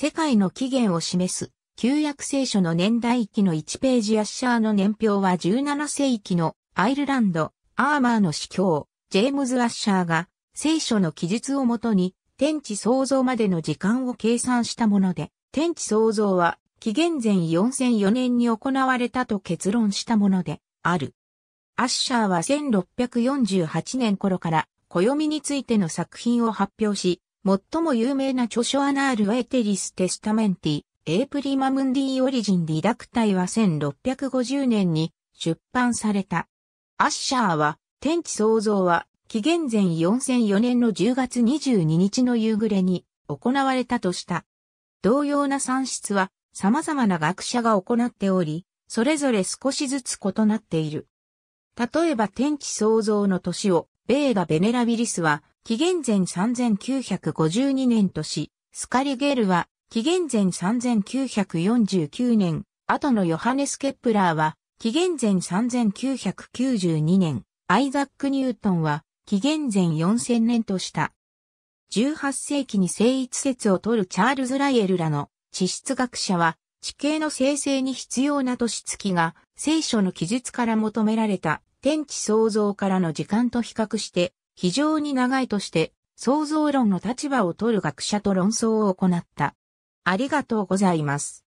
世界の起源を示す旧約聖書の年代記の1ページアッシャーの年表は17世紀のアイルランド、アーマーの司教、ジェームズ・アッシャーが聖書の記述をもとに天地創造までの時間を計算したもので、天地創造は紀元前4004年に行われたと結論したものである。アッシャーは1648年頃から暦についての作品を発表し、最も有名な著書アナール・エテリス・テスタメンティ、エープリマムンディ・オリジン・ディダクタイは1650年に出版された。アッシャーは、天地創造は、紀元前4004年の10月22日の夕暮れに行われたとした。同様な算出は様々な学者が行っており、それぞれ少しずつ異なっている。例えば天地創造の年を、ベーガ・ベネラビリスは紀元前3952年とし、スカリゲルは、紀元前3949年、後のヨハネス・ケプラーは、紀元前3992年、アイザック・ニュートンは、紀元前4000年とした。18世紀に聖一説を取るチャールズ・ライエルらの地質学者は、地形の生成に必要な年月が聖書の記述から求められた天地創造からの時間と比較して非常に長いとして、創造論の立場を取る学者と論争を行った。ありがとうございます。